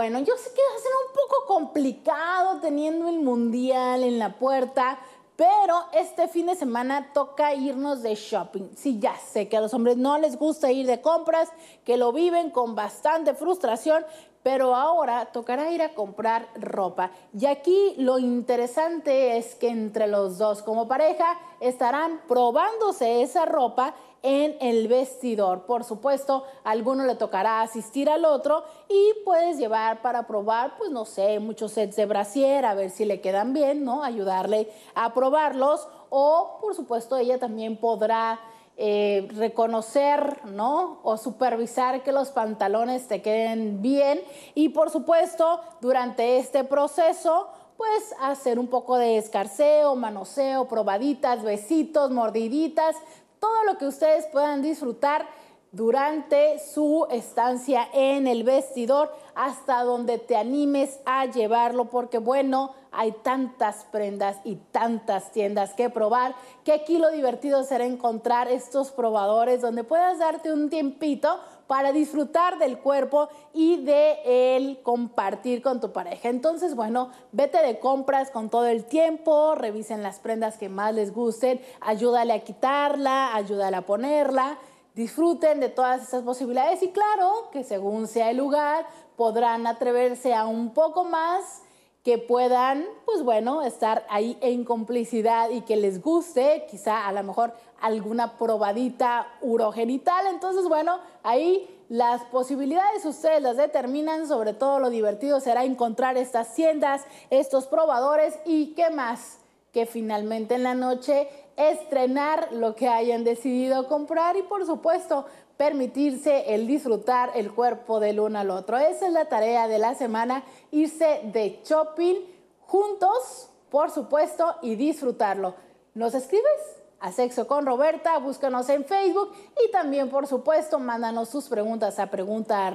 bueno, yo sé que va a ser un poco complicado teniendo el mundial en la puerta, pero este fin de semana toca irnos de shopping. Sí, ya sé que a los hombres no les gusta ir de compras, que lo viven con bastante frustración, pero ahora tocará ir a comprar ropa. Y aquí lo interesante es que entre los dos como pareja estarán probándose esa ropa en el vestidor. Por supuesto, a alguno le tocará asistir al otro y puedes llevar para probar, pues no sé, muchos sets de brasier, a ver si le quedan bien, ¿no? Ayudarle a probarlos o, por supuesto, ella también podrá eh, reconocer, ¿no? O supervisar que los pantalones te queden bien. Y por supuesto, durante este proceso, pues hacer un poco de escarceo, manoseo, probaditas, besitos, mordiditas, todo lo que ustedes puedan disfrutar durante su estancia en el vestidor hasta donde te animes a llevarlo, porque bueno, hay tantas prendas y tantas tiendas que probar, que aquí lo divertido será encontrar estos probadores donde puedas darte un tiempito para disfrutar del cuerpo y de él compartir con tu pareja. Entonces, bueno, vete de compras con todo el tiempo, revisen las prendas que más les gusten, ayúdale a quitarla, ayúdale a ponerla disfruten de todas estas posibilidades y claro que según sea el lugar podrán atreverse a un poco más que puedan, pues bueno, estar ahí en complicidad y que les guste, quizá a lo mejor alguna probadita urogenital. Entonces, bueno, ahí las posibilidades ustedes las determinan, sobre todo lo divertido será encontrar estas tiendas, estos probadores y qué más que finalmente en la noche estrenar lo que hayan decidido comprar y por supuesto permitirse el disfrutar el cuerpo del uno al otro. Esa es la tarea de la semana, irse de shopping juntos, por supuesto, y disfrutarlo. ¿Nos escribes? a Sexo con Roberta, búscanos en Facebook y también, por supuesto, mándanos sus preguntas a pregunta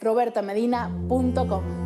robertamedina.com.